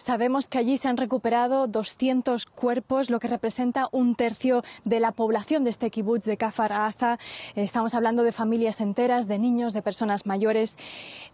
Sabemos que allí se han recuperado 200 cuerpos, lo que representa un tercio de la población de este kibutz de Kfar Aza. Estamos hablando de familias enteras, de niños, de personas mayores.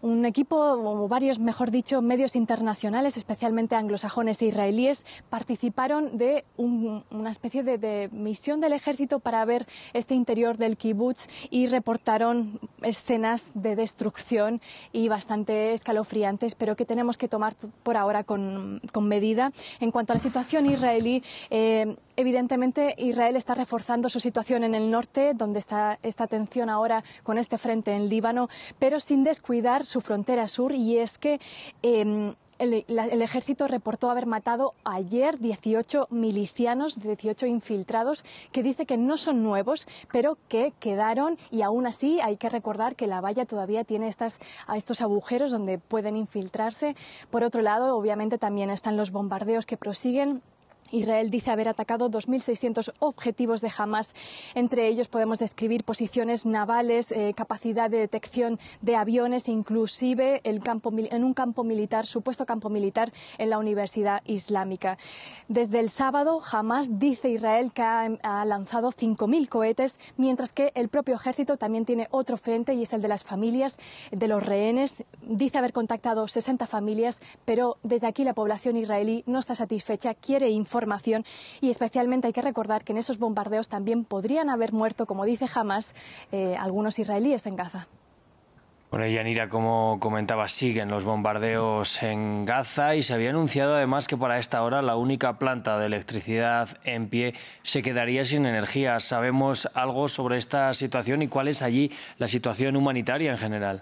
Un equipo, o varios, mejor dicho, medios internacionales, especialmente anglosajones e israelíes, participaron de una especie de, de misión del ejército para ver este interior del kibutz y reportaron escenas de destrucción y bastante escalofriantes, pero que tenemos que tomar por ahora con, con medida. En cuanto a la situación israelí, eh, evidentemente Israel está reforzando su situación en el norte, donde está esta tensión ahora con este frente en Líbano, pero sin descuidar su frontera sur, y es que. Em, el, ejército reportó haber matado ayer 18 milicianos, 18 infiltrados, que dice que no son nuevos, pero que quedaron y aún así hay que recordar que la valla todavía tiene estas, estos agujeros donde pueden infiltrarse. Por otro lado, obviamente también están los bombardeos que prosiguen Israel dice haber atacado 2.600 objetivos de Hamas. Entre ellos podemos describir posiciones navales, eh, capacidad de detección de aviones, inclusive el campo, en un campo militar, supuesto campo militar en la Universidad Islámica. Desde el sábado, Hamas dice Israel que ha, ha lanzado 5.000 cohetes, mientras que el propio ejército también tiene otro frente y es el de las familias de los rehenes. Dice haber contactado 60 familias, pero desde aquí la población israelí no está satisfecha, quiere informar y especialmente hay que recordar que en esos bombardeos también podrían haber muerto, como dice Hamas, eh, algunos israelíes en Gaza. bueno, Yanira, como comentaba, siguen los bombardeos en Gaza y se había anunciado además que para esta hora la única planta de electricidad en pie se quedaría sin energía. ¿Sabemos algo sobre esta situación y cuál es allí la situación humanitaria en general?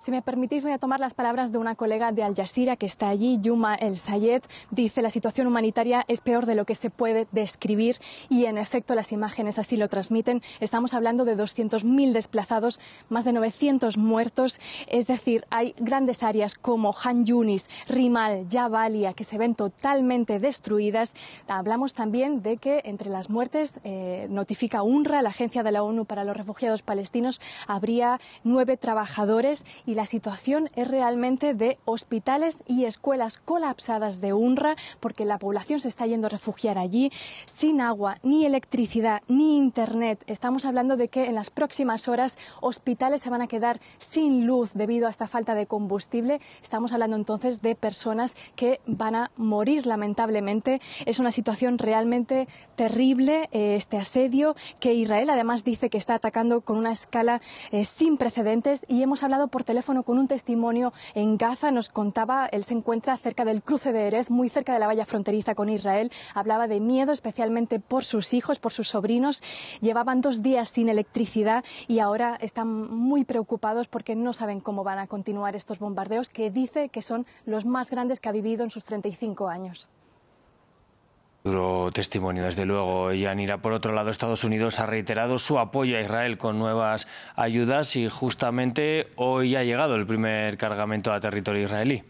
Si me permitís, voy a tomar las palabras de una colega de Al Jazeera que está allí, Yuma El Sayed. Dice, la situación humanitaria es peor de lo que se puede describir y, en efecto, las imágenes así lo transmiten. Estamos hablando de 200.000 desplazados, más de 900 muertos. Es decir, hay grandes áreas como Han Yunis, Rimal, Jabalia, que se ven totalmente destruidas. Hablamos también de que entre las muertes, eh, notifica UNRWA, la Agencia de la ONU para los Refugiados Palestinos, habría nueve trabajadores y la situación es realmente de hospitales y escuelas colapsadas de UNRWA porque la población se está yendo a refugiar allí sin agua, ni electricidad, ni internet. Estamos hablando de que en las próximas horas hospitales se van a quedar sin luz debido a esta falta de combustible. Estamos hablando entonces de personas que van a morir lamentablemente. Es una situación realmente terrible eh, este asedio que Israel además dice que está atacando con una escala eh, sin precedentes y hemos hablado por teléfono teléfono con un testimonio en Gaza. Nos contaba, él se encuentra cerca del cruce de Erez, muy cerca de la valla fronteriza con Israel. Hablaba de miedo, especialmente por sus hijos, por sus sobrinos. Llevaban dos días sin electricidad y ahora están muy preocupados porque no saben cómo van a continuar estos bombardeos que dice que son los más grandes que ha vivido en sus 35 años. Duro testimonio, desde luego. Yanira, por otro lado, Estados Unidos ha reiterado su apoyo a Israel con nuevas ayudas y justamente hoy ha llegado el primer cargamento a territorio israelí.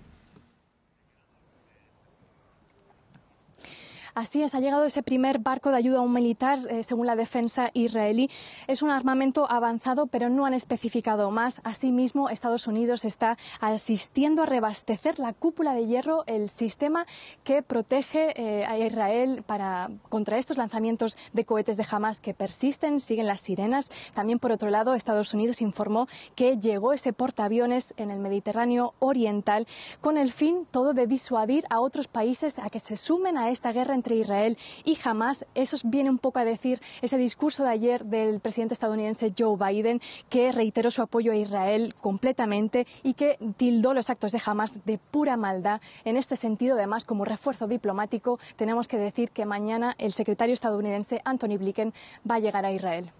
Así es, ha llegado ese primer barco de ayuda militar, eh, según la defensa israelí. Es un armamento avanzado, pero no han especificado más. Asimismo, Estados Unidos está asistiendo a rebastecer la cúpula de hierro, el sistema que protege eh, a Israel para, contra estos lanzamientos de cohetes de Hamas que persisten, siguen las sirenas. También, por otro lado, Estados Unidos informó que llegó ese portaaviones en el Mediterráneo Oriental con el fin todo de disuadir a otros países a que se sumen a esta guerra entre Israel y Hamas. Eso viene un poco a decir ese discurso de ayer del presidente estadounidense Joe Biden, que reiteró su apoyo a Israel completamente y que tildó los actos de Hamas de pura maldad. En este sentido, además, como refuerzo diplomático, tenemos que decir que mañana el secretario estadounidense Anthony Blinken va a llegar a Israel.